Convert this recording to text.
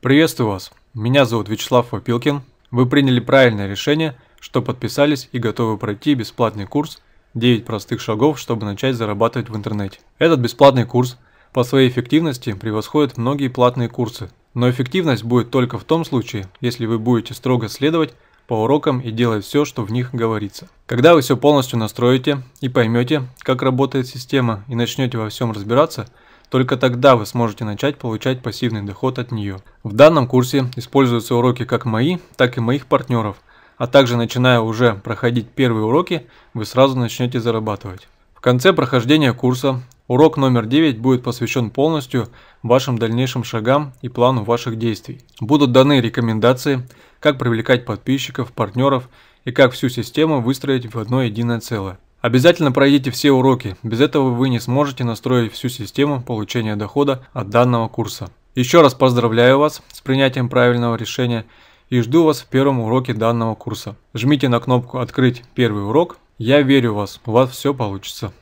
Приветствую вас. Меня зовут Вячеслав Опилкин. Вы приняли правильное решение, что подписались и готовы пройти бесплатный курс 9 простых шагов, чтобы начать зарабатывать в интернете. Этот бесплатный курс по своей эффективности превосходит многие платные курсы, но эффективность будет только в том случае, если вы будете строго следовать по урокам и делать все, что в них говорится. Когда вы все полностью настроите и поймете, как работает система и начнете во всем разбираться – только тогда вы сможете начать получать пассивный доход от нее. В данном курсе используются уроки как мои, так и моих партнеров, а также начиная уже проходить первые уроки, вы сразу начнете зарабатывать. В конце прохождения курса урок номер 9 будет посвящен полностью вашим дальнейшим шагам и плану ваших действий. Будут даны рекомендации, как привлекать подписчиков, партнеров и как всю систему выстроить в одно единое целое. Обязательно пройдите все уроки, без этого вы не сможете настроить всю систему получения дохода от данного курса. Еще раз поздравляю вас с принятием правильного решения и жду вас в первом уроке данного курса. Жмите на кнопку «Открыть первый урок». Я верю в вас, у вас все получится.